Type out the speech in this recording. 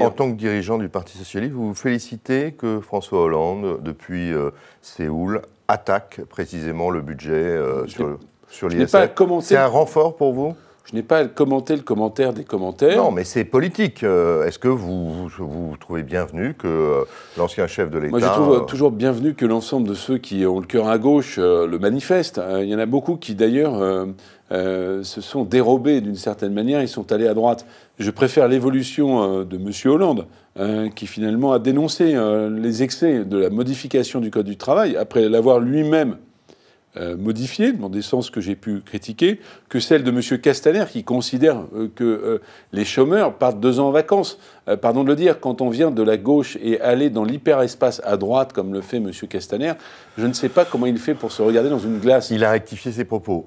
En tant que dirigeant du Parti socialiste, vous vous félicitez que François Hollande, depuis euh, Séoul, attaque précisément le budget euh, sur, sur l'ISF. C'est un renfort pour vous je n'ai pas commenté le commentaire des commentaires. Non, mais c'est politique. Euh, est-ce que vous, vous, trouvez bienvenu que euh, l'ancien chef de l'État. Moi, je trouve euh, toujours bienvenu que l'ensemble de ceux qui ont le cœur à gauche le manifestent. Il y en a beaucoup qui, d'ailleurs, se sont dérobés d'une certaine manière ils sont allés à droite. Je préfère l'évolution de M. Hollande, qui finalement a dénoncé les excès de la modification du Code du travail, après l'avoir lui-même euh, modifiée, dans des sens que j'ai pu critiquer, que celle de M. Castaner, qui considère euh, que euh, les chômeurs partent deux ans en vacances. pardon de le dire, quand on vient de la gauche et aller dans l'hyperespace à droite, comme le fait M. Castaner, je ne sais pas comment il fait pour se regarder dans une glace. Il a rectifié ses propos.